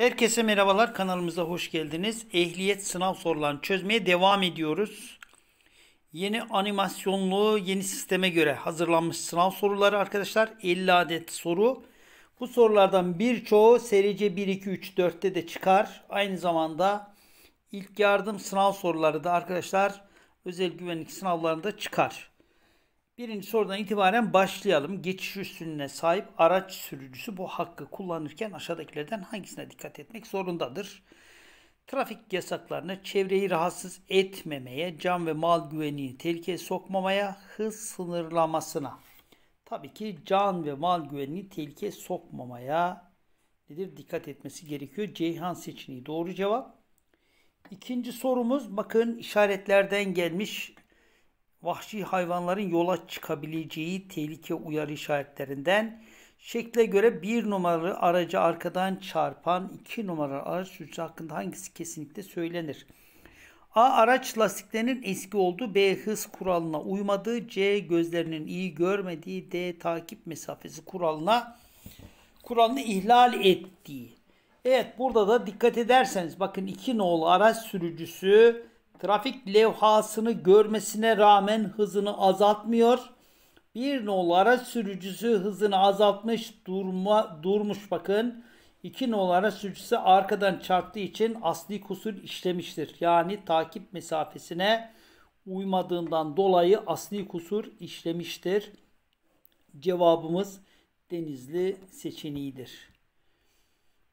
Herkese merhabalar. Kanalımıza hoş geldiniz. Ehliyet sınav sorularını çözmeye devam ediyoruz. Yeni animasyonlu yeni sisteme göre hazırlanmış sınav soruları arkadaşlar. 50 adet soru. Bu sorulardan birçoğu serice 1, 2, 3, 4'te de çıkar. Aynı zamanda ilk yardım sınav soruları da arkadaşlar özel güvenlik sınavlarında çıkar. Birinci sorudan itibaren başlayalım. Geçiş üstünlüğüne sahip araç sürücüsü bu hakkı kullanırken aşağıdakilerden hangisine dikkat etmek zorundadır? Trafik yasaklarına, çevreyi rahatsız etmemeye, can ve mal güvenliğini tehlikeye sokmamaya, hız sınırlamasına. Tabii ki can ve mal güvenliğini tehlikeye sokmamaya nedir? Dikkat etmesi gerekiyor. Ceyhan seçeneği doğru cevap. İkinci sorumuz bakın işaretlerden gelmiş vahşi hayvanların yola çıkabileceği tehlike uyarı işaretlerinden şekle göre bir numaralı aracı arkadan çarpan iki numaralı araç sürücüsü hakkında hangisi kesinlikle söylenir? A. Araç lastiklerinin eski olduğu, B. Hız kuralına uymadığı, C. Gözlerinin iyi görmediği, D. Takip mesafesi kuralına kuralını ihlal ettiği. Evet burada da dikkat ederseniz bakın iki nolu araç sürücüsü trafik levhasını görmesine rağmen hızını azaltmıyor. Bir nolara sürücüsü hızını azaltmış durma, durmuş bakın. İki nolara araç sürücüsü arkadan çarptığı için asli kusur işlemiştir. Yani takip mesafesine uymadığından dolayı asli kusur işlemiştir. Cevabımız Denizli seçeneğidir.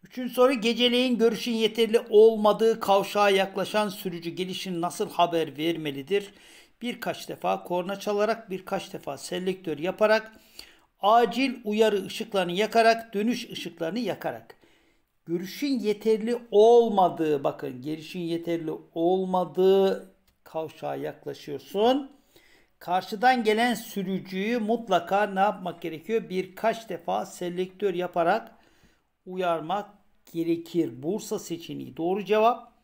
Üçüncü soru geceleyin görüşün yeterli olmadığı kavşağa yaklaşan sürücü gelişin nasıl haber vermelidir? Birkaç defa korna çalarak birkaç defa selektör yaparak acil uyarı ışıklarını yakarak dönüş ışıklarını yakarak görüşün yeterli olmadığı bakın gelişin yeterli olmadığı kavşağa yaklaşıyorsun. Karşıdan gelen sürücüyü mutlaka ne yapmak gerekiyor? Birkaç defa selektör yaparak uyarmak gerekir? Bursa seçeneği doğru cevap.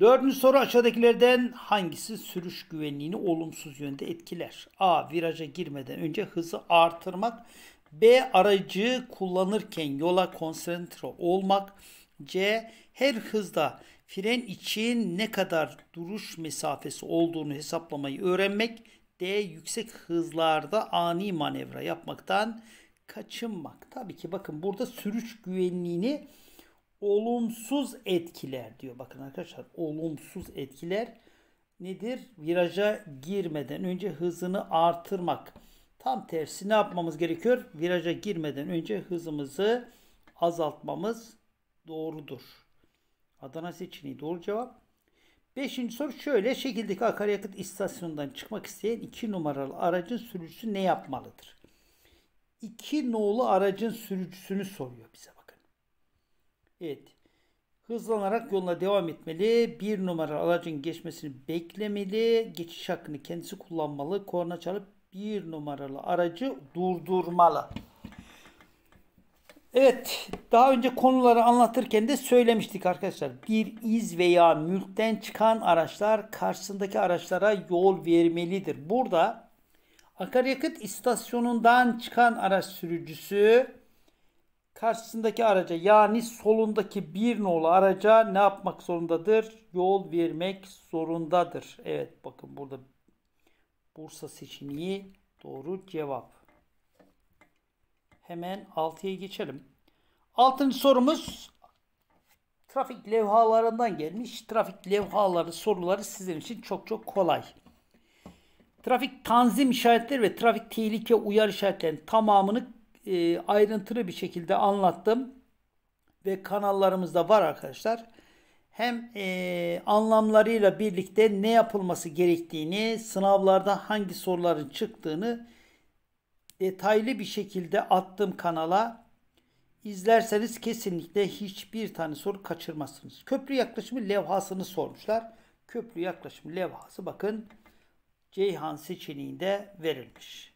Dördüncü soru aşağıdakilerden hangisi sürüş güvenliğini olumsuz yönde etkiler? A. Viraja girmeden önce hızı artırmak. B. Aracı kullanırken yola konsantre olmak. C. Her hızda fren için ne kadar duruş mesafesi olduğunu hesaplamayı öğrenmek. D. Yüksek hızlarda ani manevra yapmaktan kaçınmak. Tabii ki bakın burada sürüş güvenliğini olumsuz etkiler diyor. Bakın arkadaşlar olumsuz etkiler nedir? Viraja girmeden önce hızını artırmak. Tam tersi ne yapmamız gerekiyor? Viraja girmeden önce hızımızı azaltmamız doğrudur. Adana seçeneği doğru cevap. Beşinci soru şöyle. Şekildeki akaryakıt istasyonundan çıkmak isteyen iki numaralı aracın sürücüsü ne yapmalıdır? İki nolu aracın sürücüsünü soruyor bize. Evet. Hızlanarak yoluna devam etmeli. Bir numara aracın geçmesini beklemeli. Geçiş hakkını kendisi kullanmalı. Korna çalıp bir numaralı aracı durdurmalı. Evet, daha önce konuları anlatırken de söylemiştik arkadaşlar. Bir iz veya mülkten çıkan araçlar karşısındaki araçlara yol vermelidir. Burada akaryakıt istasyonundan çıkan araç sürücüsü karşısındaki araca yani solundaki bir nolu araca ne yapmak zorundadır? Yol vermek zorundadır. Evet bakın burada Bursa seçeneği doğru cevap. Hemen 6'ya geçelim. 6. sorumuz trafik levhalarından gelmiş. Trafik levhaları soruları sizin için çok çok kolay. Trafik tanzim işaretleri ve trafik tehlike uyarı işaretlerinin tamamını e, ayrıntılı bir şekilde anlattım. Ve kanallarımızda var arkadaşlar. Hem e, anlamlarıyla birlikte ne yapılması gerektiğini, sınavlarda hangi soruların çıktığını detaylı bir şekilde attım kanala. İzlerseniz kesinlikle hiçbir tane soru kaçırmazsınız. Köprü yaklaşımı levhasını sormuşlar. Köprü yaklaşımı levhası bakın Ceyhan seçeneğinde verilmiş.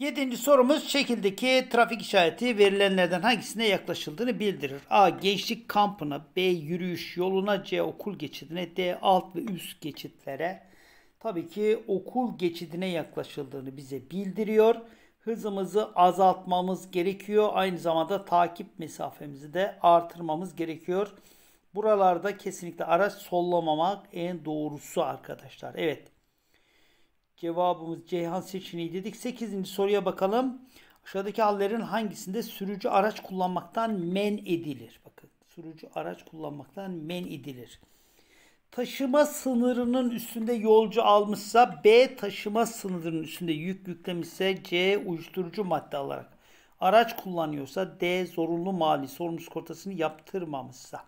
Yedinci sorumuz şekildeki trafik işareti verilenlerden hangisine yaklaşıldığını bildirir. A. Gençlik kampına, B. Yürüyüş yoluna, C. Okul geçidine, D. Alt ve üst geçitlere. Tabii ki okul geçidine yaklaşıldığını bize bildiriyor. Hızımızı azaltmamız gerekiyor. Aynı zamanda takip mesafemizi de artırmamız gerekiyor. Buralarda kesinlikle araç sollamamak en doğrusu arkadaşlar. Evet Cevabımız Ceyhan seçeneği dedik. 8. soruya bakalım. Aşağıdaki hallerin hangisinde sürücü araç kullanmaktan men edilir? Bakın sürücü araç kullanmaktan men edilir. Taşıma sınırının üstünde yolcu almışsa B taşıma sınırının üstünde yük yüklemişse C uyuşturucu madde alarak araç kullanıyorsa D zorunlu mali sorumlu sigortasını yaptırmamışsa.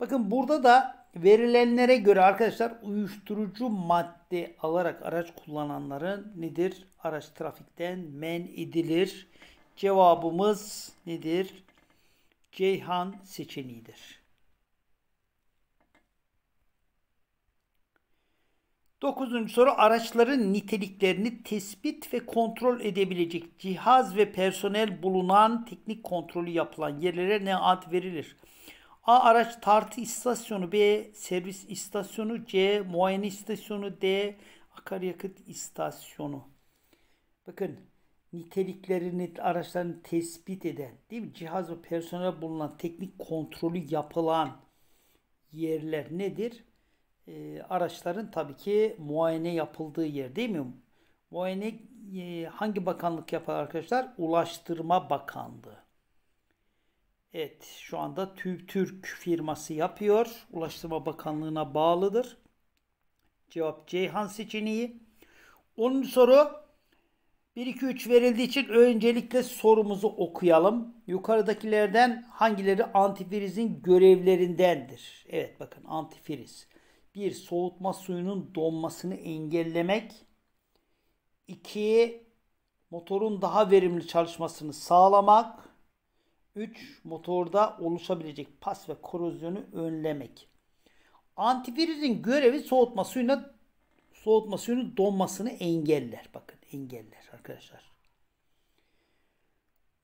Bakın burada da verilenlere göre arkadaşlar uyuşturucu madde alarak araç kullananların nedir? Araç trafikten men edilir. Cevabımız nedir? Ceyhan seçeneğidir. Dokuzuncu soru araçların niteliklerini tespit ve kontrol edebilecek cihaz ve personel bulunan teknik kontrolü yapılan yerlere ne ad verilir? A araç tartı istasyonu, B servis istasyonu, C muayene istasyonu, D akaryakıt istasyonu. Bakın niteliklerini araçların tespit eden, değil mi? Cihaz ve personel bulunan teknik kontrolü yapılan yerler nedir? E, araçların tabii ki muayene yapıldığı yer değil mi? Muayene e, hangi bakanlık yapar arkadaşlar? Ulaştırma Bakanlığı. Evet şu anda TÜBTÜRK firması yapıyor. Ulaştırma Bakanlığı'na bağlıdır. Cevap Ceyhan seçeneği. Onun soru 1, 2, 3 verildiği için öncelikle sorumuzu okuyalım. Yukarıdakilerden hangileri antifrizin görevlerindendir? Evet bakın antifriz. 1. Soğutma suyunun donmasını engellemek. 2. Motorun daha verimli çalışmasını sağlamak. 3. Motorda oluşabilecek pas ve korozyonu önlemek. Antifrizin görevi soğutma suyuna soğutma suyunu donmasını engeller. Bakın engeller arkadaşlar.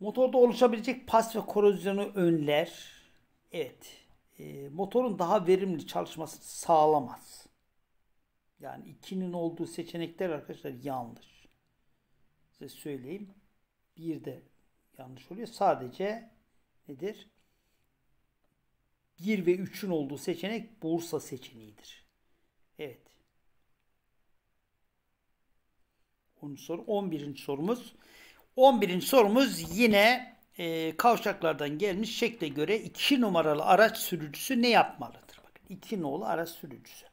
Motorda oluşabilecek pas ve korozyonu önler. Evet. E, motorun daha verimli çalışmasını sağlamaz. Yani ikinin olduğu seçenekler arkadaşlar yanlış. Size söyleyeyim. Bir de yanlış oluyor. Sadece seçeneklidir. 1 ve 3'ün olduğu seçenek Bursa seçeneğidir. Evet. Onun soru 11. sorumuz. 11. sorumuz yine e, kavşaklardan gelmiş şekle göre 2 numaralı araç sürücüsü ne yapmalıdır? Bakın 2 nolu araç sürücüsü.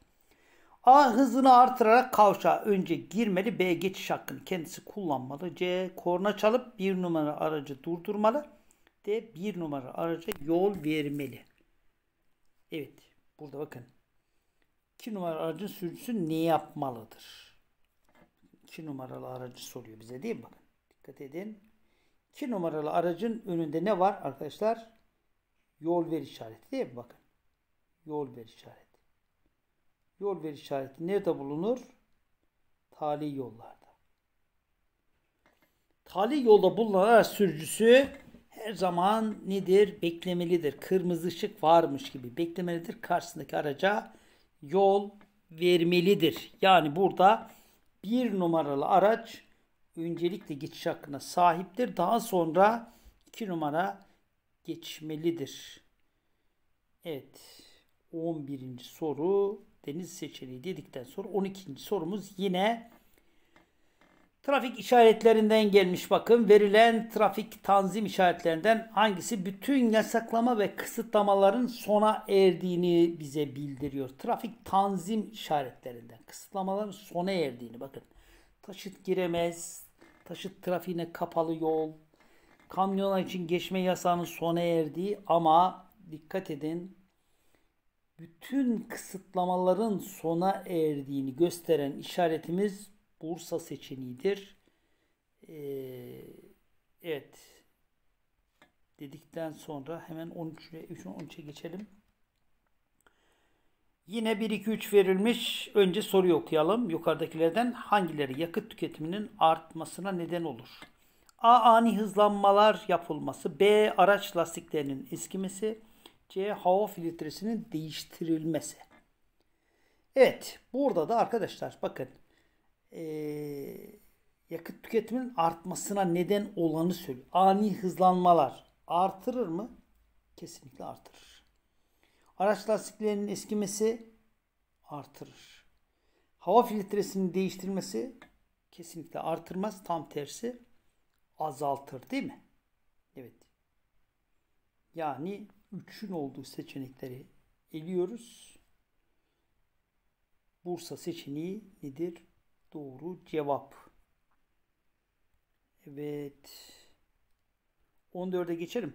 A hızını artırarak kavşağa önce girmeli. B geçiş hakkını kendisi kullanmalı. C korna çalıp bir numara aracı durdurmalı de bir numara araca yol vermeli. Evet. Burada bakın. 2 numara aracın sürücüsü ne yapmalıdır? 2 numaralı aracı soruyor bize değil mi? Bakın. Dikkat edin. 2 numaralı aracın önünde ne var arkadaşlar? Yol ver işareti değil mi? Bakın. Yol ver işareti. Yol ver işareti nerede bulunur? Tali yollarda. Tali yolda bulunan araç sürücüsü her zaman nedir? Beklemelidir. Kırmızı ışık varmış gibi beklemelidir. Karşısındaki araca yol vermelidir. Yani burada bir numaralı araç öncelikle geçiş hakkına sahiptir. Daha sonra iki numara geçmelidir. Evet. 11. soru deniz seçeneği dedikten sonra 12. sorumuz yine Trafik işaretlerinden gelmiş bakın. Verilen trafik tanzim işaretlerinden hangisi bütün yasaklama ve kısıtlamaların sona erdiğini bize bildiriyor. Trafik tanzim işaretlerinden kısıtlamaların sona erdiğini bakın. Taşıt giremez, taşıt trafiğine kapalı yol, kamyona için geçme yasağının sona erdiği ama dikkat edin bütün kısıtlamaların sona erdiğini gösteren işaretimiz Bursa seçeneğidir. Ee, evet. Dedikten sonra hemen 13'e 13'e geçelim. Yine 1 2 3 verilmiş. Önce soruyu okuyalım. Yukarıdakilerden hangileri yakıt tüketiminin artmasına neden olur? A. Ani hızlanmalar yapılması. B. Araç lastiklerinin eskimesi. C. Hava filtresinin değiştirilmesi. Evet. Burada da arkadaşlar bakın e, yakıt tüketiminin artmasına neden olanı söylüyor. Ani hızlanmalar artırır mı? Kesinlikle artırır. Araç lastiklerinin eskimesi artırır. Hava filtresinin değiştirilmesi kesinlikle artırmaz. Tam tersi azaltır değil mi? Evet. Yani üçün olduğu seçenekleri eliyoruz. Bursa seçeneği nedir? doğru cevap. Evet. 14'e geçelim.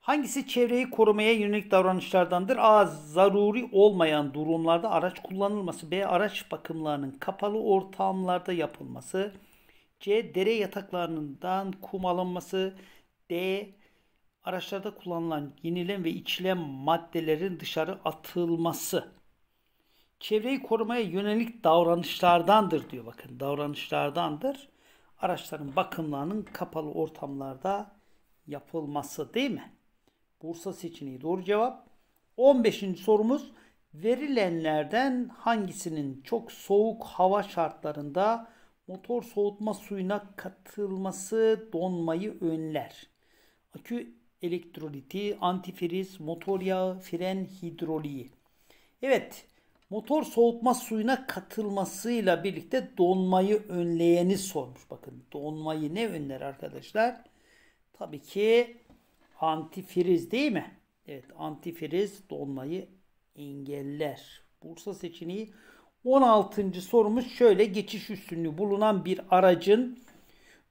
Hangisi çevreyi korumaya yönelik davranışlardandır? A. Zaruri olmayan durumlarda araç kullanılması. B. Araç bakımlarının kapalı ortamlarda yapılması. C. Dere yataklarından kum alınması. D. Araçlarda kullanılan yenilen ve içilen maddelerin dışarı atılması çevreyi korumaya yönelik davranışlardandır diyor bakın. Davranışlardandır. Araçların bakımlarının kapalı ortamlarda yapılması değil mi? Bursa seçeneği doğru cevap. 15. sorumuz verilenlerden hangisinin çok soğuk hava şartlarında motor soğutma suyuna katılması donmayı önler? Akü elektroliti, antifriz, motor yağı, fren hidroliği. Evet, motor soğutma suyuna katılmasıyla birlikte donmayı önleyeni sormuş. Bakın donmayı ne önler arkadaşlar? Tabii ki antifriz değil mi? Evet antifriz donmayı engeller. Bursa seçeneği 16. sorumuz şöyle geçiş üstünlüğü bulunan bir aracın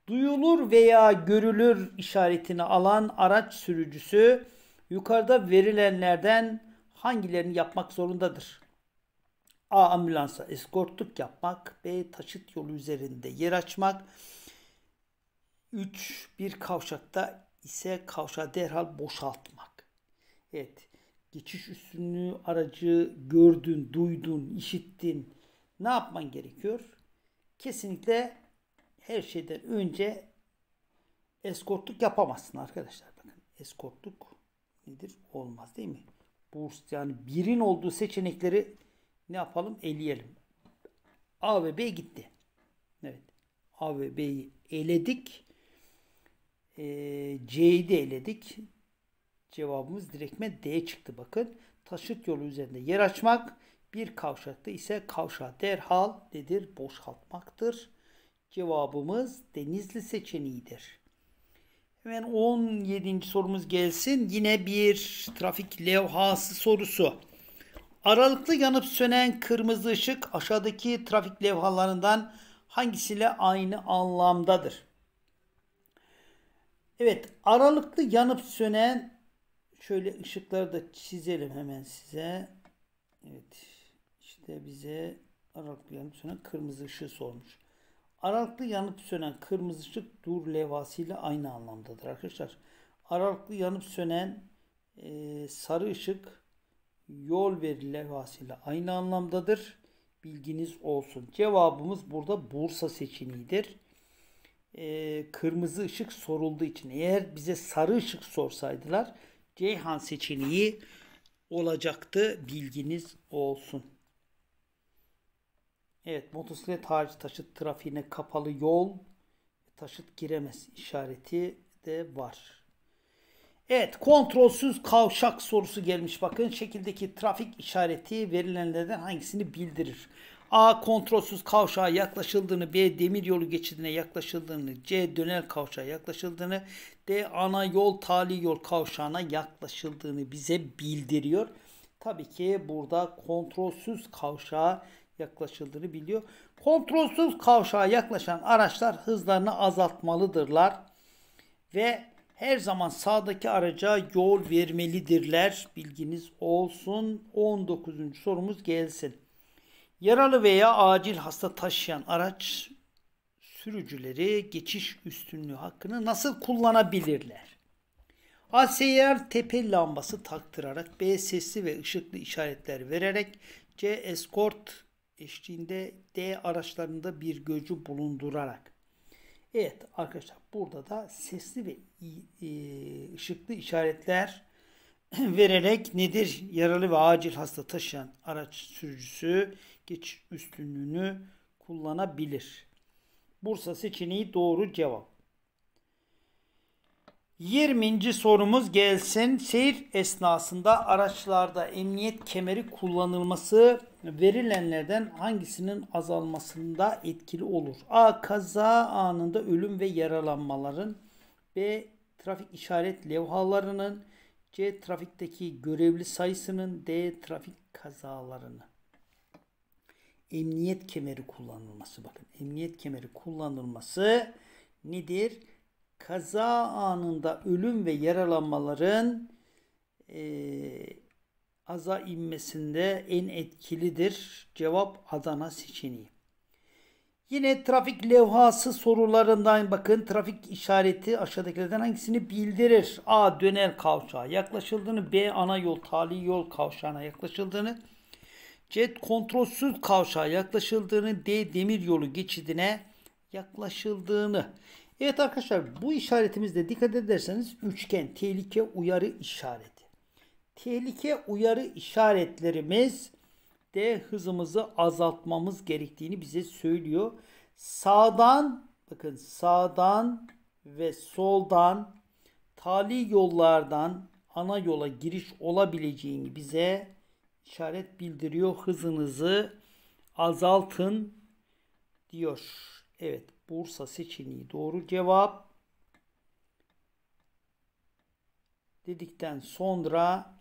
duyulur veya görülür işaretini alan araç sürücüsü yukarıda verilenlerden hangilerini yapmak zorundadır? A. Ambulansa eskortluk yapmak. B. Taşıt yolu üzerinde yer açmak. 3. Bir kavşakta ise kavşağı derhal boşaltmak. Evet. Geçiş üstünlüğü aracı gördün, duydun, işittin. Ne yapman gerekiyor? Kesinlikle her şeyden önce eskortluk yapamazsın arkadaşlar. Bakın eskortluk nedir? Olmaz değil mi? Burs yani birin olduğu seçenekleri ne yapalım? Eleyelim. A ve B gitti. Evet. A ve B'yi eledik. E, C'yi de eledik. Cevabımız direktme D çıktı bakın. Taşıt yolu üzerinde yer açmak bir kavşakta ise kavşağı derhal nedir? Boşaltmaktır. Cevabımız Denizli seçeneğidir. Hemen 17. sorumuz gelsin. Yine bir trafik levhası sorusu. Aralıklı yanıp sönen kırmızı ışık aşağıdaki trafik levhalarından hangisiyle aynı anlamdadır? Evet, aralıklı yanıp sönen şöyle ışıkları da çizelim hemen size. Evet. İşte bize aralıklı yanıp sönen kırmızı ışığı sormuş. Aralıklı yanıp sönen kırmızı ışık dur levhasıyla aynı anlamdadır arkadaşlar. Aralıklı yanıp sönen e, sarı ışık yol veri levhasıyla aynı anlamdadır. Bilginiz olsun. Cevabımız burada Bursa seçeneğidir. Ee, kırmızı ışık sorulduğu için eğer bize sarı ışık sorsaydılar Ceyhan seçeneği olacaktı. Bilginiz olsun. Evet motosiklet harici taşıt trafiğine kapalı yol taşıt giremez işareti de var. Evet kontrolsüz kavşak sorusu gelmiş bakın. Şekildeki trafik işareti verilenlerden hangisini bildirir? A. Kontrolsüz kavşağa yaklaşıldığını, B. Demiryolu geçidine yaklaşıldığını, C. Dönel kavşağa yaklaşıldığını, D. Ana yol, tali yol kavşağına yaklaşıldığını bize bildiriyor. Tabii ki burada kontrolsüz kavşağa yaklaşıldığını biliyor. Kontrolsüz kavşağa yaklaşan araçlar hızlarını azaltmalıdırlar. Ve her zaman sağdaki araca yol vermelidirler. Bilginiz olsun. 19. sorumuz gelsin. Yaralı veya acil hasta taşıyan araç sürücüleri geçiş üstünlüğü hakkını nasıl kullanabilirler? A. Seyyar tepe lambası taktırarak, B. Sesli ve ışıklı işaretler vererek, C. Eskort eşliğinde, D. Araçlarında bir gözcü bulundurarak. Evet arkadaşlar burada da sesli ve e, ışıklı işaretler vererek nedir? Yaralı ve acil hasta taşıyan araç sürücüsü geç üstünlüğünü kullanabilir. Bursa seçeneği doğru cevap. 20. sorumuz gelsin. Seyir esnasında araçlarda emniyet kemeri kullanılması verilenlerden hangisinin azalmasında etkili olur? A. Kaza anında ölüm ve yaralanmaların B. Trafik işaret levhalarının C. Trafikteki görevli sayısının D. Trafik kazalarını Emniyet kemeri kullanılması bakın. Emniyet kemeri kullanılması nedir? Kaza anında ölüm ve yaralanmaların e, aza inmesinde en etkilidir. Cevap Adana seçeneği. Yine trafik levhası sorularından bakın trafik işareti aşağıdakilerden hangisini bildirir? A. Döner kavşağa yaklaşıldığını. B. Ana yol tali yol kavşağına yaklaşıldığını. C. Kontrolsüz kavşağa yaklaşıldığını. D. Demir yolu geçidine yaklaşıldığını. Evet arkadaşlar bu işaretimizde dikkat ederseniz üçgen tehlike uyarı işareti. Tehlike uyarı işaretlerimiz de hızımızı azaltmamız gerektiğini bize söylüyor. Sağdan bakın sağdan ve soldan tali yollardan ana yola giriş olabileceğini bize işaret bildiriyor. Hızınızı azaltın diyor. Evet Bursa seçeneği doğru cevap. Dedikten sonra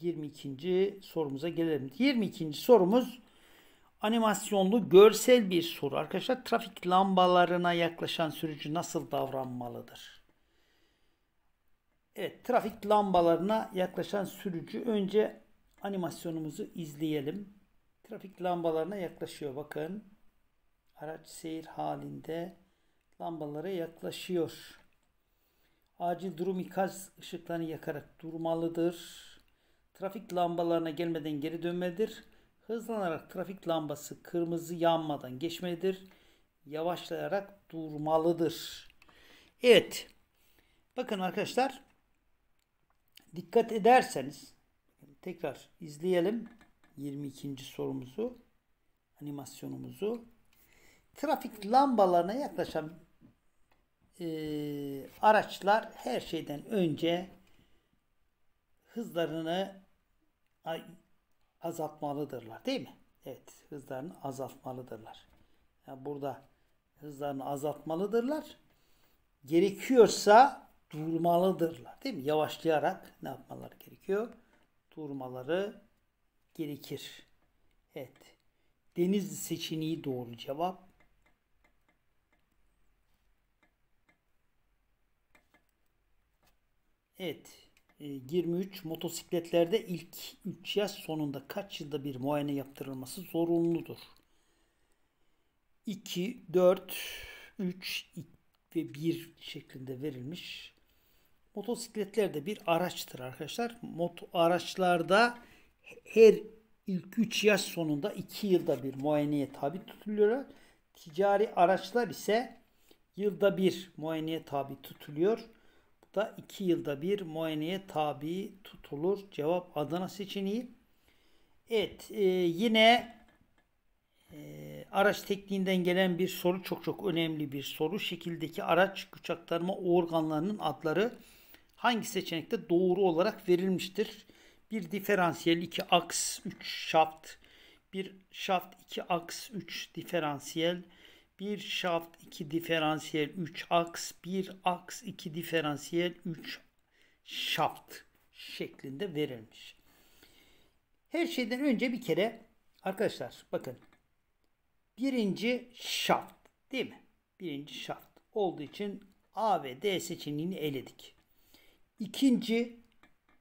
22. sorumuza gelelim. 22. sorumuz animasyonlu görsel bir soru. Arkadaşlar trafik lambalarına yaklaşan sürücü nasıl davranmalıdır? Evet trafik lambalarına yaklaşan sürücü önce animasyonumuzu izleyelim. Trafik lambalarına yaklaşıyor bakın. Araç seyir halinde lambalara yaklaşıyor. Acil durum ikaz ışıklarını yakarak durmalıdır trafik lambalarına gelmeden geri dönmedir. Hızlanarak trafik lambası kırmızı yanmadan geçmelidir. Yavaşlayarak durmalıdır. Evet. Bakın arkadaşlar dikkat ederseniz tekrar izleyelim 22. sorumuzu animasyonumuzu trafik lambalarına yaklaşan e, araçlar her şeyden önce hızlarını azaltmalıdırlar değil mi? Evet hızlarını azaltmalıdırlar. Yani burada hızlarını azaltmalıdırlar. Gerekiyorsa durmalıdırlar değil mi? Yavaşlayarak ne yapmaları gerekiyor? Durmaları gerekir. Evet. Denizli seçeneği doğru cevap. Evet. 23 ee, motosikletlerde ilk 3 yaş sonunda kaç yılda bir muayene yaptırılması zorunludur? 2, 4, 3 ve 1 şeklinde verilmiş. Motosikletler de bir araçtır arkadaşlar. Mot araçlarda her ilk 3 yaş sonunda 2 yılda bir muayeneye tabi tutuluyor. Ticari araçlar ise yılda bir muayeneye tabi tutuluyor da 2 yılda bir muayeneye tabi tutulur. Cevap Adana seçeneği. Evet e, yine e, araç tekniğinden gelen bir soru çok çok önemli bir soru. Şekildeki araç güç aktarma organlarının adları hangi seçenekte doğru olarak verilmiştir? Bir diferansiyel 2 aks 3 şaft, bir şaft 2 aks 3 diferansiyel 1 şaft 2 diferansiyel 3 aks 1 aks 2 diferansiyel 3 şaft şeklinde verilmiş. Her şeyden önce bir kere arkadaşlar bakın birinci şaft değil mi? Birinci şaft olduğu için A ve D seçeneğini eledik. İkinci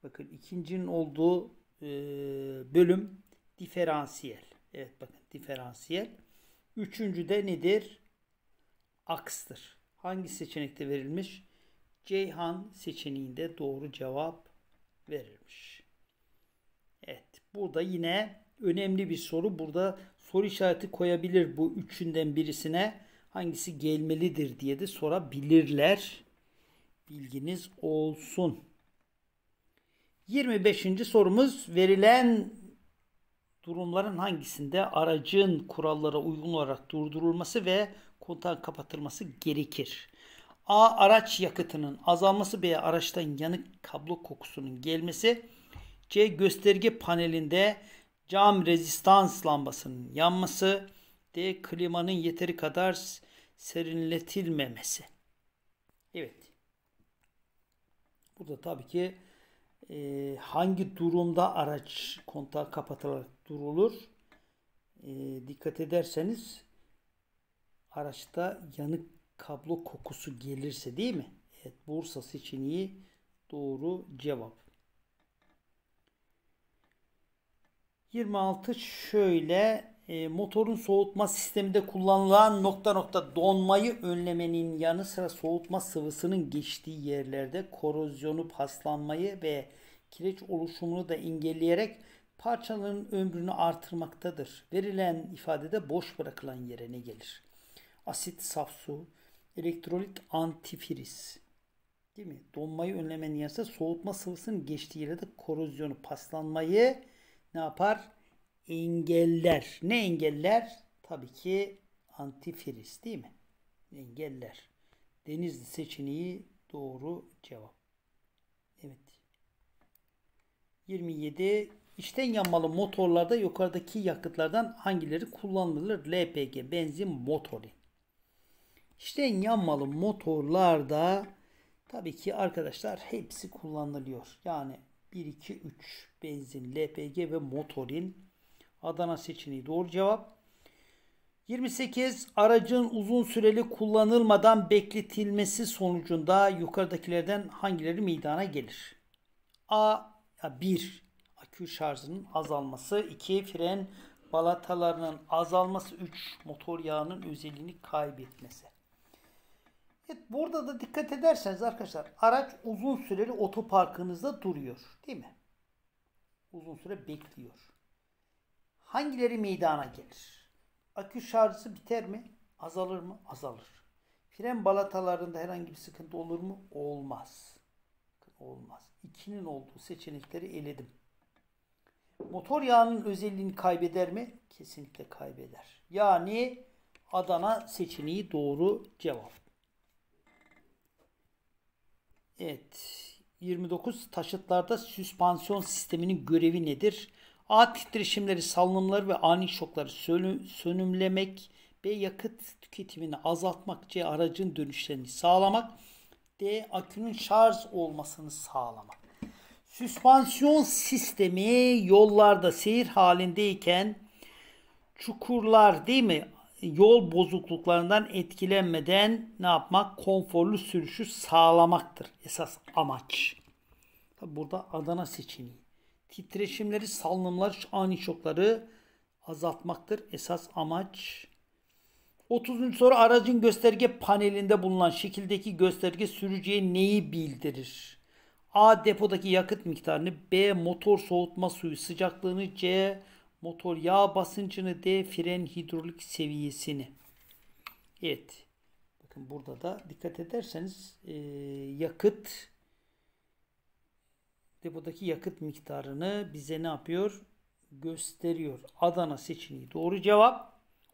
bakın ikincinin olduğu e, bölüm diferansiyel. Evet bakın diferansiyel. Üçüncü de nedir? Akstır. Hangi seçenekte verilmiş? Ceyhan seçeneğinde doğru cevap verilmiş. Evet. Burada yine önemli bir soru. Burada soru işareti koyabilir bu üçünden birisine. Hangisi gelmelidir diye de sorabilirler. Bilginiz olsun. 25. sorumuz verilen durumların hangisinde aracın kurallara uygun olarak durdurulması ve kontağın kapatılması gerekir? A. Araç yakıtının azalması B. Araçtan yanık kablo kokusunun gelmesi C. Gösterge panelinde cam rezistans lambasının yanması D. Klimanın yeteri kadar serinletilmemesi. Evet. Burada tabii ki e, hangi durumda araç kontağı kapatılarak durulur? E, dikkat ederseniz araçta yanık kablo kokusu gelirse değil mi? Evet Bursa iyi doğru cevap. 26 şöyle e, motorun soğutma sisteminde kullanılan nokta nokta donmayı önlemenin yanı sıra soğutma sıvısının geçtiği yerlerde korozyonu paslanmayı ve kireç oluşumunu da engelleyerek parçaların ömrünü artırmaktadır. Verilen ifadede boş bırakılan yere ne gelir? Asit, saf su, elektrolit antifriz. Değil mi? Donmayı önlemenin yanında soğutma sıvısının geçtiği yere de korozyonu, paslanmayı ne yapar? Engeller. Ne engeller? Tabii ki antifriz değil mi? Engeller. Denizli seçeneği doğru cevap. 27 İçten yanmalı motorlarda yukarıdaki yakıtlardan hangileri kullanılır? LPG, benzin, motorin. İçten yanmalı motorlarda tabii ki arkadaşlar hepsi kullanılıyor. Yani 1, 2, 3 benzin, LPG ve motorin. Adana seçeneği doğru cevap. 28 aracın uzun süreli kullanılmadan bekletilmesi sonucunda yukarıdakilerden hangileri meydana gelir? A ya bir akü şarjının azalması, iki fren balatalarının azalması, üç motor yağının özelliğini kaybetmesi. Evet, burada da dikkat ederseniz arkadaşlar araç uzun süreli otoparkınızda duruyor. Değil mi? Uzun süre bekliyor. Hangileri meydana gelir? Akü şarjı biter mi? Azalır mı? Azalır. Fren balatalarında herhangi bir sıkıntı olur mu? Olmaz. Olmaz. 2'nin olduğu seçenekleri eledim. Motor yağının özelliğini kaybeder mi? Kesinlikle kaybeder. Yani Adana seçeneği doğru cevap. Evet. 29 taşıtlarda süspansiyon sisteminin görevi nedir? A titreşimleri, salınımları ve ani şokları sönümlemek, B yakıt tüketimini azaltmak, C aracın dönüşlerini sağlamak, de akünün şarj olmasını sağlamak. Süspansiyon sistemi yollarda seyir halindeyken çukurlar değil mi? Yol bozukluklarından etkilenmeden ne yapmak? Konforlu sürüşü sağlamaktır esas amaç. Tabi burada Adana seçeneği. Titreşimleri, salınımları, ani şokları azaltmaktır esas amaç. 30. soru aracın gösterge panelinde bulunan şekildeki gösterge sürücüye neyi bildirir? A. Depodaki yakıt miktarını B. Motor soğutma suyu sıcaklığını C. Motor yağ basıncını D. Fren hidrolik seviyesini Evet. Bakın burada da dikkat ederseniz e, yakıt depodaki yakıt miktarını bize ne yapıyor? Gösteriyor. Adana seçeneği doğru cevap.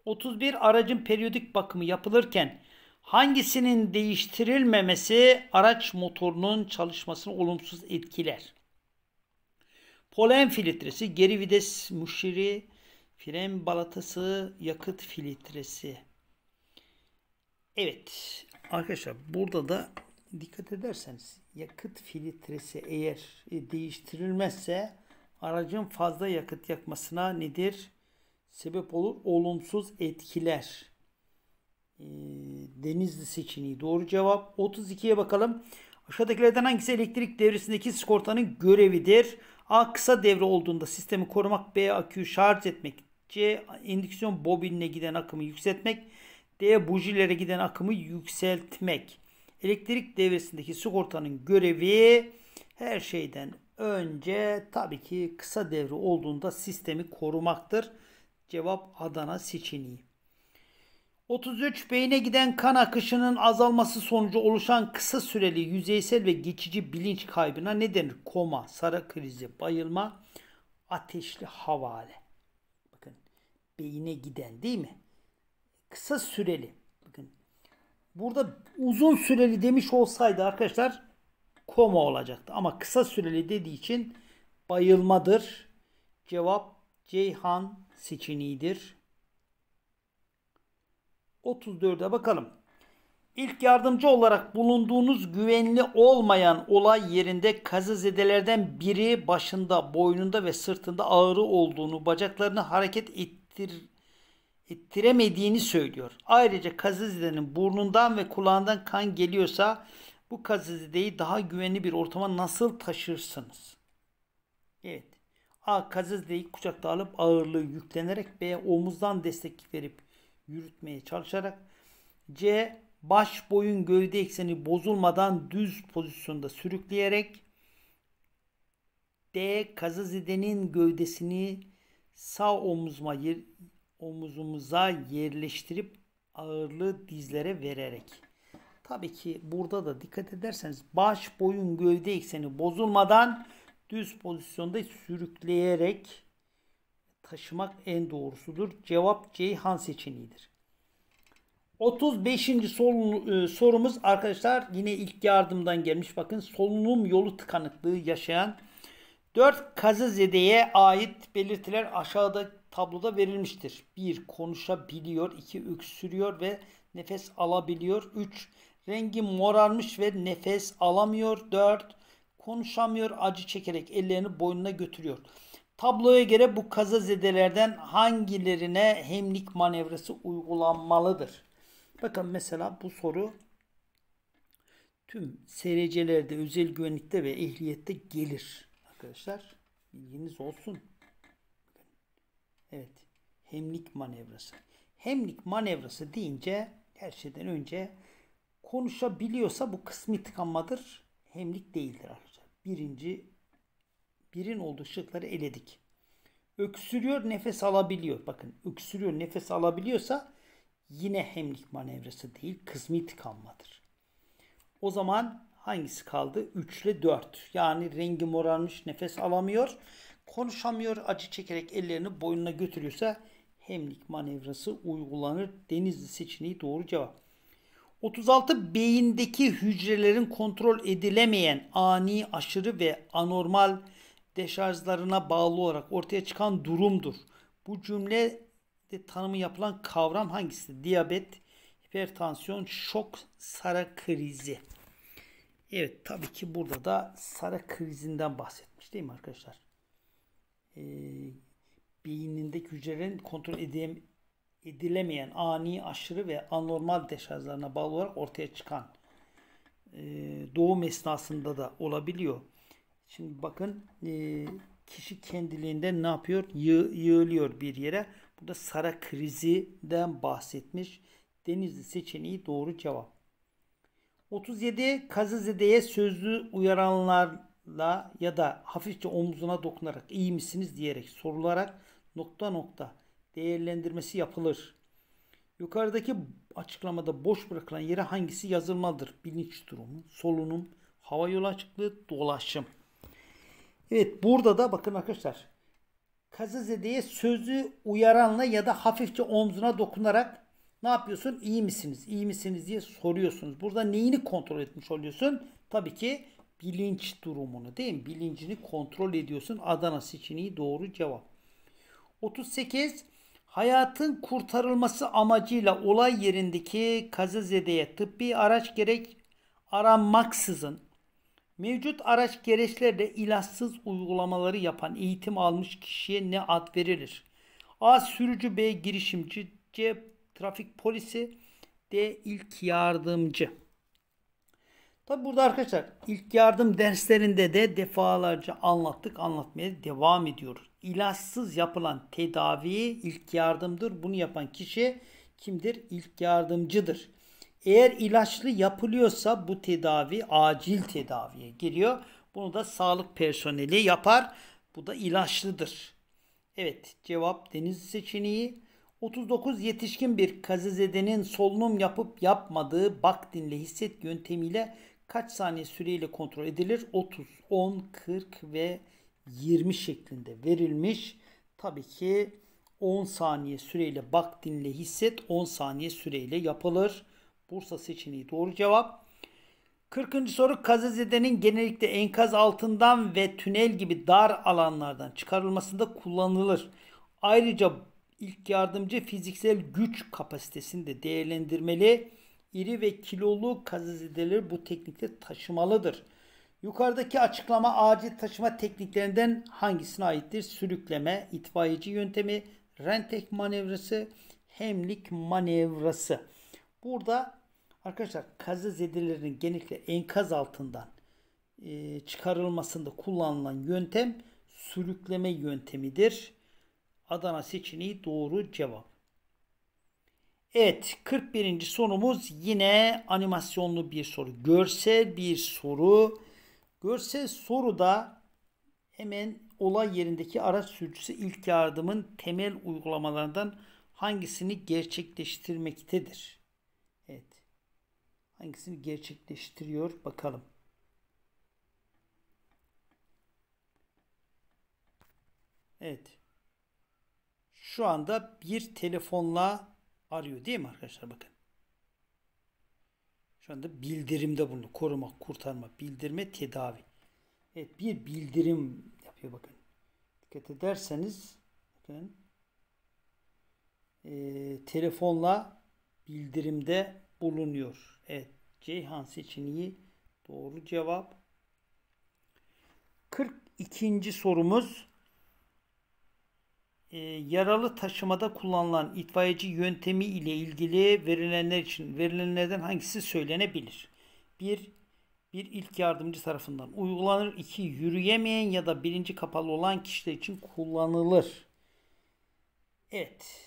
31 aracın periyodik bakımı yapılırken hangisinin değiştirilmemesi araç motorunun çalışmasını olumsuz etkiler? Polen filtresi, geri vites muşiri, fren balatası, yakıt filtresi. Evet arkadaşlar burada da dikkat ederseniz yakıt filtresi eğer e, değiştirilmezse aracın fazla yakıt yakmasına nedir? sebep olur. Olumsuz etkiler. E, Denizli seçeneği doğru cevap. 32'ye bakalım. Aşağıdakilerden hangisi elektrik devresindeki sigortanın görevidir? A. Kısa devre olduğunda sistemi korumak. B. Aküyü şarj etmek. C. Indüksiyon bobinine giden akımı yükseltmek. D. Bujilere giden akımı yükseltmek. Elektrik devresindeki sigortanın görevi her şeyden önce tabii ki kısa devre olduğunda sistemi korumaktır. Cevap Adana seçeneği. 33 beyne giden kan akışının azalması sonucu oluşan kısa süreli yüzeysel ve geçici bilinç kaybına ne denir? Koma, sarı krizi, bayılma, ateşli havale. Bakın beyine giden değil mi? Kısa süreli. Bakın burada uzun süreli demiş olsaydı arkadaşlar koma olacaktı. Ama kısa süreli dediği için bayılmadır. Cevap Ceyhan seçeneğidir. 34'e bakalım. İlk yardımcı olarak bulunduğunuz güvenli olmayan olay yerinde kazazedelerden biri başında, boynunda ve sırtında ağrı olduğunu, bacaklarını hareket ettir, ettiremediğini söylüyor. Ayrıca kazazedenin burnundan ve kulağından kan geliyorsa bu kazazedeyi daha güvenli bir ortama nasıl taşırsınız? Evet. A. Kazizdeyi kucakta alıp ağırlığı yüklenerek B. Omuzdan destek verip yürütmeye çalışarak C. Baş boyun gövde ekseni bozulmadan düz pozisyonda sürükleyerek D. Kazizedenin gövdesini sağ omuzuma yer, omuzumuza yerleştirip ağırlığı dizlere vererek. Tabii ki burada da dikkat ederseniz baş boyun gövde ekseni bozulmadan düz pozisyonda sürükleyerek taşımak en doğrusudur. Cevap Ceyhan seçeneğidir. 35. E, sorumuz arkadaşlar yine ilk yardımdan gelmiş. Bakın solunum yolu tıkanıklığı yaşayan 4 kazazedeye ait belirtiler aşağıda tabloda verilmiştir. 1. Konuşabiliyor. 2. Öksürüyor ve nefes alabiliyor. 3. Rengi morarmış ve nefes alamıyor. 4. Konuşamıyor, acı çekerek ellerini boynuna götürüyor. Tabloya göre bu kazazedelerden hangilerine hemlik manevrası uygulanmalıdır? Bakın mesela bu soru tüm SRC'lerde, özel güvenlikte ve ehliyette gelir. Arkadaşlar bilginiz olsun. Evet. Hemlik manevrası. Hemlik manevrası deyince her şeyden önce konuşabiliyorsa bu kısmi tıkanmadır. Hemlik değildir arkadaşlar birinci birin olduğu şıkları eledik. Öksürüyor, nefes alabiliyor. Bakın öksürüyor, nefes alabiliyorsa yine hemlik manevrası değil, kısmi tıkanmadır. O zaman hangisi kaldı? 3 ile 4. Yani rengi morarmış, nefes alamıyor, konuşamıyor, acı çekerek ellerini boynuna götürüyorsa hemlik manevrası uygulanır. Denizli seçeneği doğru cevap. 36 beyindeki hücrelerin kontrol edilemeyen ani, aşırı ve anormal deşarjlarına bağlı olarak ortaya çıkan durumdur. Bu cümle de tanımı yapılan kavram hangisi? Diyabet, hipertansiyon, şok, sara krizi. Evet tabii ki burada da sara krizinden bahsetmiş değil mi arkadaşlar? Ee, beynindeki hücrelerin kontrol edeyim, edilemeyen ani aşırı ve anormal deşarjlarına bağlı olarak ortaya çıkan e, doğum esnasında da olabiliyor. Şimdi bakın e, kişi kendiliğinde ne yapıyor? Yığ, yığılıyor bir yere. Burada Sara krizi'den bahsetmiş. Denizli seçeneği doğru cevap. 37 Kazızede'ye sözlü uyaranlarla ya da hafifçe omzuna dokunarak iyi misiniz diyerek sorularak nokta nokta değerlendirmesi yapılır. Yukarıdaki açıklamada boş bırakılan yere hangisi yazılmalıdır? Bilinç durumu, solunum, hava yolu açıklığı, dolaşım. Evet burada da bakın arkadaşlar kazazedeye sözü uyaranla ya da hafifçe omzuna dokunarak ne yapıyorsun? İyi misiniz? İyi misiniz diye soruyorsunuz. Burada neyini kontrol etmiş oluyorsun? Tabii ki bilinç durumunu değil mi? Bilincini kontrol ediyorsun. Adana iyi doğru cevap. 38 Hayatın kurtarılması amacıyla olay yerindeki kazazedeye tıbbi araç gerek aranmaksızın mevcut araç gereçlerle ilaçsız uygulamaları yapan eğitim almış kişiye ne ad verilir? A. Sürücü B. Girişimci C. Trafik polisi D. ilk yardımcı Tabi burada arkadaşlar ilk yardım derslerinde de defalarca anlattık anlatmaya devam ediyoruz ilaçsız yapılan tedavi ilk yardımdır. Bunu yapan kişi kimdir? İlk yardımcıdır. Eğer ilaçlı yapılıyorsa bu tedavi acil tedaviye giriyor. Bunu da sağlık personeli yapar. Bu da ilaçlıdır. Evet cevap deniz seçeneği. 39 yetişkin bir kazizedenin solunum yapıp yapmadığı bak dinle hisset yöntemiyle kaç saniye süreyle kontrol edilir? 30, 10, 40 ve 20 şeklinde verilmiş. Tabii ki 10 saniye süreyle bak dinle hisset 10 saniye süreyle yapılır. Bursa seçeneği doğru cevap. 40. soru kazazedenin genellikle enkaz altından ve tünel gibi dar alanlardan çıkarılmasında kullanılır. Ayrıca ilk yardımcı fiziksel güç kapasitesini de değerlendirmeli. İri ve kilolu kazazedeleri bu teknikte taşımalıdır. Yukarıdaki açıklama acil taşıma tekniklerinden hangisine aittir? Sürükleme, itfaiyeci yöntemi, rentek manevrası, hemlik manevrası. Burada arkadaşlar kaza zedelerinin genellikle enkaz altından e, çıkarılmasında kullanılan yöntem sürükleme yöntemidir. Adana seçeneği doğru cevap. Evet 41. sorumuz yine animasyonlu bir soru. Görsel bir soru. Görsel soruda hemen olay yerindeki araç sürücüsü ilk yardımın temel uygulamalarından hangisini gerçekleştirmektedir? Evet. Hangisini gerçekleştiriyor bakalım. Evet. Şu anda bir telefonla arıyor değil mi arkadaşlar bakın. Şu anda bildirimde bunu korumak, kurtarma, bildirme, tedavi. Evet bir bildirim yapıyor bakın. Dikkat ederseniz bakın e, telefonla bildirimde bulunuyor. Evet Ceyhan iyi doğru cevap. 42. sorumuz e, yaralı taşımada kullanılan itfaiyeci yöntemi ile ilgili verilenler için verilenlerden hangisi söylenebilir? 1. Bir ilk yardımcı tarafından uygulanır. 2. Yürüyemeyen ya da bilinci kapalı olan kişiler için kullanılır. Evet.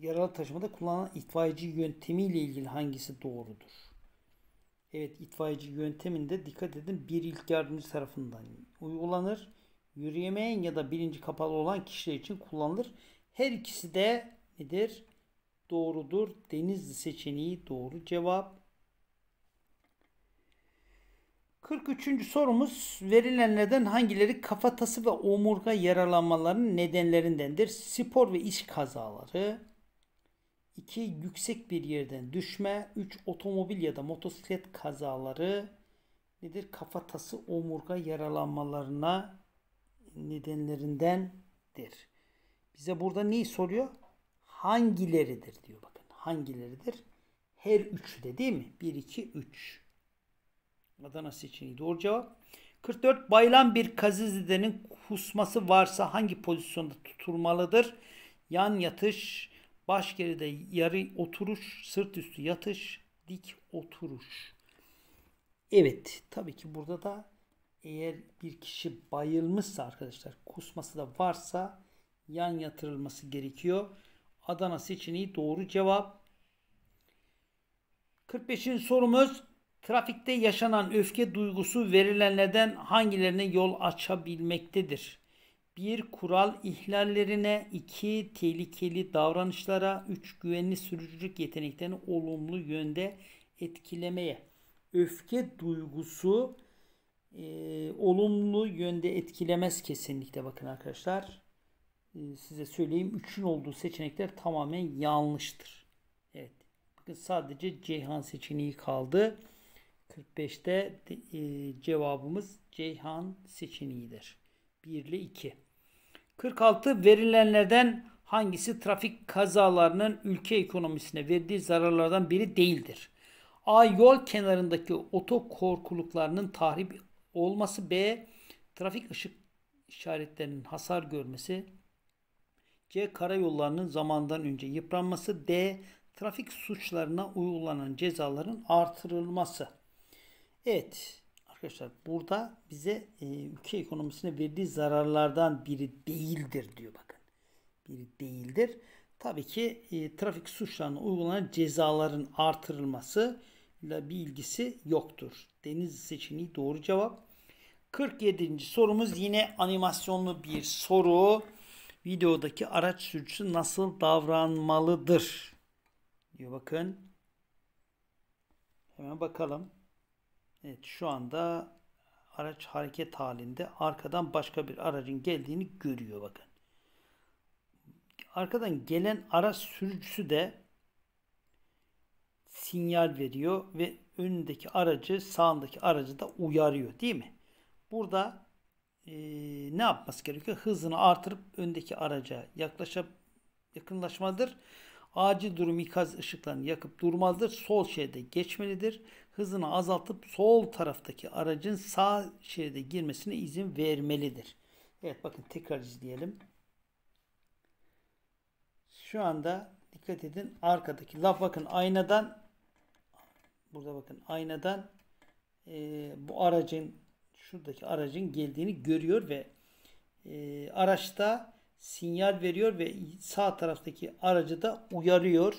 Yaralı taşımada kullanılan itfaiyeci yöntemi ile ilgili hangisi doğrudur? Evet itfaiyeci yönteminde dikkat edin bir ilk yardımcı tarafından uygulanır yürüyemeyen ya da bilinci kapalı olan kişiler için kullanılır. Her ikisi de nedir? Doğrudur. Denizli seçeneği doğru cevap. 43. sorumuz verilenlerden hangileri kafatası ve omurga yaralanmalarının nedenlerindendir? Spor ve iş kazaları. 2. Yüksek bir yerden düşme. 3. Otomobil ya da motosiklet kazaları. Nedir? Kafatası omurga yaralanmalarına nedenlerindendir. Bize burada neyi soruyor? Hangileridir diyor bakın. Hangileridir? Her üçü de değil mi? 1, 2, 3. Adana seçeneği doğru cevap. 44. Bayılan bir kazizidenin kusması varsa hangi pozisyonda tutulmalıdır? Yan yatış, baş geride yarı oturuş, sırt üstü yatış, dik oturuş. Evet tabii ki burada da eğer bir kişi bayılmışsa arkadaşlar kusması da varsa yan yatırılması gerekiyor. Adana seçeneği doğru cevap. 45. sorumuz trafikte yaşanan öfke duygusu verilenlerden hangilerine yol açabilmektedir? 1. Kural ihlallerine 2. Tehlikeli davranışlara 3. Güvenli sürücülük yeteneklerini olumlu yönde etkilemeye. Öfke duygusu e, olumlu yönde etkilemez kesinlikle bakın arkadaşlar. E, size söyleyeyim üçün olduğu seçenekler tamamen yanlıştır. Evet. Bakın sadece Ceyhan seçeneği kaldı. 45'te e, cevabımız Ceyhan seçeneğidir. 1 ile 2. 46 verilenlerden hangisi trafik kazalarının ülke ekonomisine verdiği zararlardan biri değildir? A. Yol kenarındaki otokorkuluklarının tahrip olması B. Trafik ışık işaretlerinin hasar görmesi C. Karayollarının zamandan önce yıpranması D. Trafik suçlarına uygulanan cezaların artırılması. Evet arkadaşlar burada bize e, ülke ekonomisine verdiği zararlardan biri değildir diyor bakın. Biri değildir. Tabii ki e, trafik suçlarına uygulanan cezaların artırılması ile bir ilgisi yoktur. Deniz seçeneği doğru cevap. 47. sorumuz yine animasyonlu bir soru. Videodaki araç sürücüsü nasıl davranmalıdır? Diyor bakın. Hemen bakalım. Evet şu anda araç hareket halinde arkadan başka bir aracın geldiğini görüyor bakın. Arkadan gelen araç sürücüsü de sinyal veriyor ve önündeki aracı sağındaki aracı da uyarıyor değil mi? Burada e, ne yapması gerekiyor? Hızını artırıp öndeki araca yaklaşıp yakınlaşmadır. Acil durum ikaz ışıklarını yakıp durmalıdır. Sol şeride geçmelidir. Hızını azaltıp sol taraftaki aracın sağ şeride girmesine izin vermelidir. Evet bakın tekrar izleyelim. Şu anda dikkat edin arkadaki laf bakın aynadan burada bakın aynadan e, bu aracın şuradaki aracın geldiğini görüyor ve e, araçta sinyal veriyor ve sağ taraftaki aracı da uyarıyor.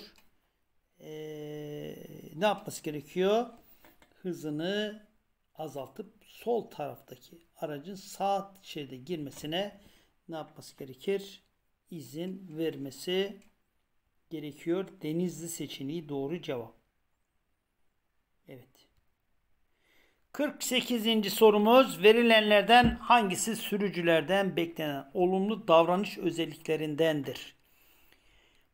E, ne yapması gerekiyor? Hızını azaltıp sol taraftaki aracın sağ şeride girmesine ne yapması gerekir? İzin vermesi gerekiyor. Denizli seçeneği doğru cevap. 48. sorumuz verilenlerden hangisi sürücülerden beklenen olumlu davranış özelliklerindendir?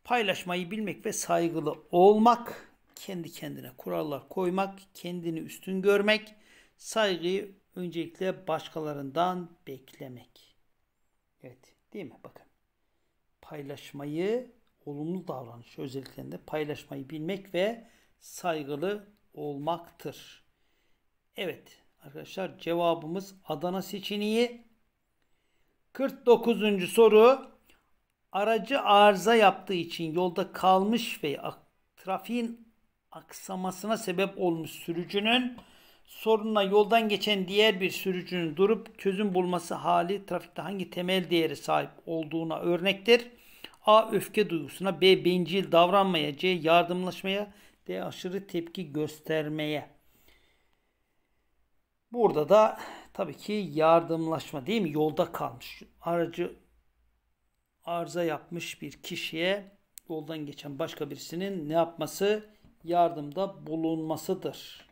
Paylaşmayı bilmek ve saygılı olmak, kendi kendine kurallar koymak, kendini üstün görmek, saygıyı öncelikle başkalarından beklemek. Evet, değil mi? Bakın. Paylaşmayı, olumlu davranış özelliklerinde paylaşmayı bilmek ve saygılı olmaktır. Evet arkadaşlar cevabımız Adana seçeneği. 49. soru aracı arıza yaptığı için yolda kalmış ve trafiğin aksamasına sebep olmuş sürücünün sorunla yoldan geçen diğer bir sürücünün durup çözüm bulması hali trafikte hangi temel değeri sahip olduğuna örnektir. A. Öfke duygusuna B. Bencil davranmaya C. Yardımlaşmaya D. Aşırı tepki göstermeye Burada da tabii ki yardımlaşma değil mi? Yolda kalmış. Aracı arıza yapmış bir kişiye yoldan geçen başka birisinin ne yapması? Yardımda bulunmasıdır.